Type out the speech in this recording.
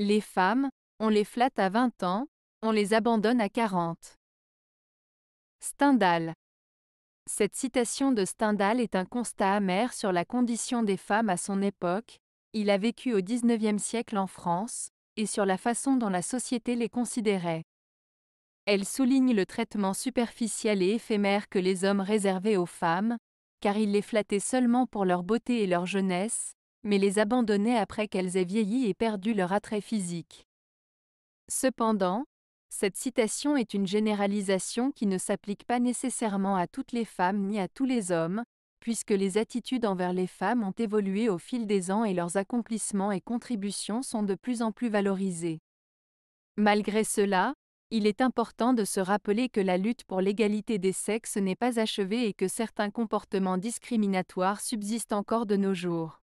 Les femmes, on les flatte à 20 ans, on les abandonne à 40. Stendhal. Cette citation de Stendhal est un constat amer sur la condition des femmes à son époque, il a vécu au XIXe siècle en France, et sur la façon dont la société les considérait. Elle souligne le traitement superficiel et éphémère que les hommes réservaient aux femmes, car ils les flattaient seulement pour leur beauté et leur jeunesse, mais les abandonner après qu'elles aient vieilli et perdu leur attrait physique. Cependant, cette citation est une généralisation qui ne s'applique pas nécessairement à toutes les femmes ni à tous les hommes, puisque les attitudes envers les femmes ont évolué au fil des ans et leurs accomplissements et contributions sont de plus en plus valorisés. Malgré cela, il est important de se rappeler que la lutte pour l'égalité des sexes n'est pas achevée et que certains comportements discriminatoires subsistent encore de nos jours.